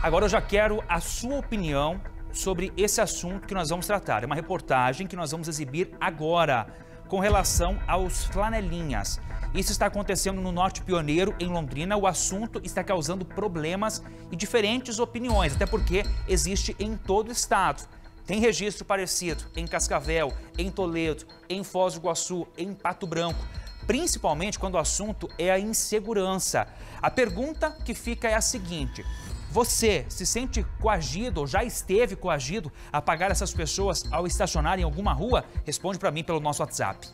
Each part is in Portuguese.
Agora eu já quero a sua opinião sobre esse assunto que nós vamos tratar. É uma reportagem que nós vamos exibir agora com relação aos flanelinhas. Isso está acontecendo no Norte Pioneiro, em Londrina. O assunto está causando problemas e diferentes opiniões, até porque existe em todo o estado. Tem registro parecido em Cascavel, em Toledo, em Foz do Iguaçu, em Pato Branco principalmente quando o assunto é a insegurança. A pergunta que fica é a seguinte: você se sente coagido ou já esteve coagido a pagar essas pessoas ao estacionar em alguma rua? Responde para mim pelo nosso WhatsApp.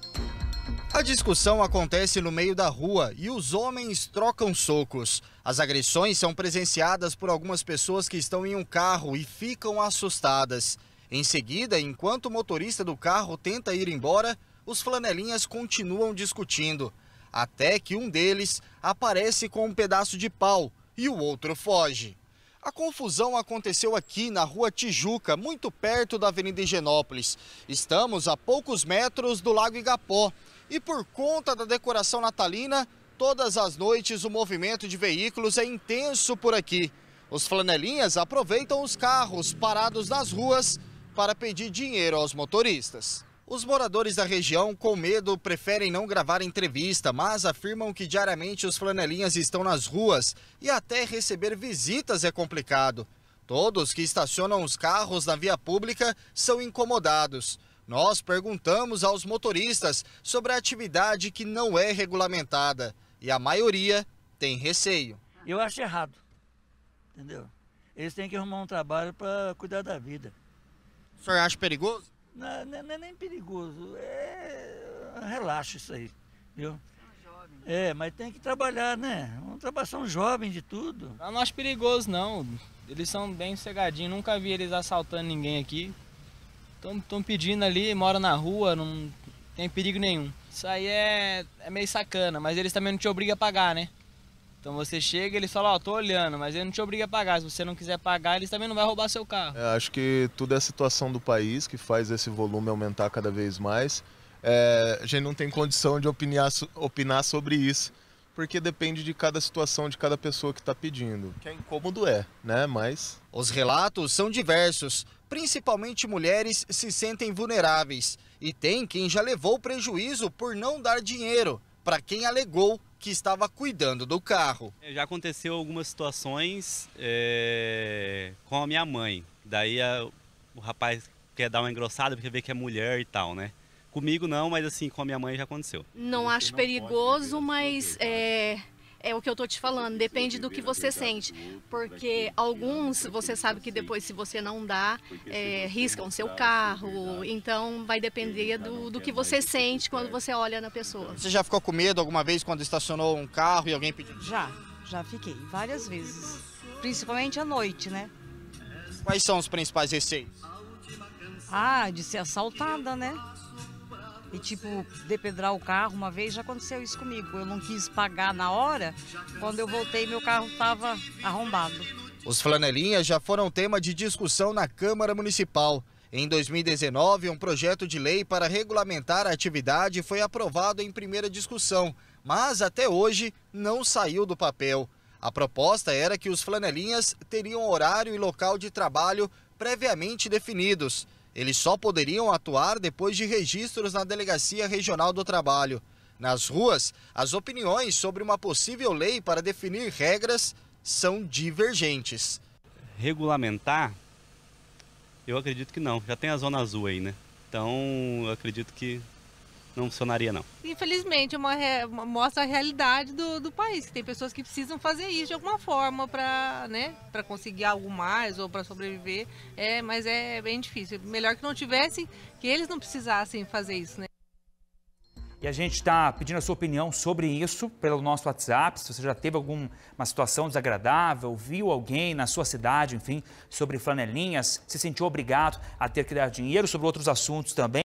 A discussão acontece no meio da rua e os homens trocam socos. As agressões são presenciadas por algumas pessoas que estão em um carro e ficam assustadas. Em seguida, enquanto o motorista do carro tenta ir embora, os flanelinhas continuam discutindo. Até que um deles aparece com um pedaço de pau e o outro foge. A confusão aconteceu aqui na Rua Tijuca, muito perto da Avenida Higienópolis. Estamos a poucos metros do Lago Igapó e por conta da decoração natalina, todas as noites o movimento de veículos é intenso por aqui. Os flanelinhas aproveitam os carros parados nas ruas para pedir dinheiro aos motoristas. Os moradores da região, com medo, preferem não gravar entrevista, mas afirmam que diariamente os flanelinhas estão nas ruas e até receber visitas é complicado. Todos que estacionam os carros na via pública são incomodados. Nós perguntamos aos motoristas sobre a atividade que não é regulamentada e a maioria tem receio. Eu acho errado, entendeu? Eles têm que arrumar um trabalho para cuidar da vida. O senhor acha perigoso? Não, não, é, não é nem perigoso, é relaxa isso aí, viu? É, mas tem que trabalhar, né? Vamos trabalhar, são jovens de tudo. Não acho perigoso, não. Eles são bem cegadinhos, nunca vi eles assaltando ninguém aqui. Estão pedindo ali, mora na rua, não tem perigo nenhum. Isso aí é, é meio sacana, mas eles também não te obrigam a pagar, né? Então você chega, ele fala, ó, oh, tô olhando, mas ele não te obriga a pagar. Se você não quiser pagar, ele também não vai roubar seu carro. É, acho que tudo é a situação do país que faz esse volume aumentar cada vez mais. É, a gente não tem condição de opinar, opinar sobre isso, porque depende de cada situação, de cada pessoa que está pedindo. Que é incômodo é, né? Mas. Os relatos são diversos. Principalmente mulheres se sentem vulneráveis. E tem quem já levou prejuízo por não dar dinheiro para quem alegou que estava cuidando do carro. É, já aconteceu algumas situações é, com a minha mãe. Daí a, o rapaz quer dar uma engrossada porque vê que é mulher e tal, né? Comigo não, mas assim, com a minha mãe já aconteceu. Não acho perigoso, mas é, é o que eu tô te falando, depende do que você sente. Porque alguns, você sabe que depois, se você não dá, é, riscam seu carro. Então, vai depender do, do que você sente quando você olha na pessoa. Você já ficou com medo alguma vez quando estacionou um carro e alguém pediu? Já, já fiquei, várias vezes. Principalmente à noite, né? Quais são os principais receios? Ah, de ser assaltada, né? e tipo depedrar o carro uma vez, já aconteceu isso comigo. Eu não quis pagar na hora, quando eu voltei meu carro estava arrombado. Os flanelinhas já foram tema de discussão na Câmara Municipal. Em 2019, um projeto de lei para regulamentar a atividade foi aprovado em primeira discussão, mas até hoje não saiu do papel. A proposta era que os flanelinhas teriam horário e local de trabalho previamente definidos eles só poderiam atuar depois de registros na Delegacia Regional do Trabalho. Nas ruas, as opiniões sobre uma possível lei para definir regras são divergentes. Regulamentar? Eu acredito que não. Já tem a Zona Azul aí, né? Então, eu acredito que não funcionaria, não. Infelizmente, é uma re... mostra a realidade do, do país, que tem pessoas que precisam fazer isso de alguma forma para né, conseguir algo mais ou para sobreviver, é, mas é bem difícil. Melhor que não tivessem, que eles não precisassem fazer isso, né? E a gente está pedindo a sua opinião sobre isso pelo nosso WhatsApp. Se você já teve alguma situação desagradável, viu alguém na sua cidade, enfim, sobre flanelinhas, se sentiu obrigado a ter que dar dinheiro, sobre outros assuntos também.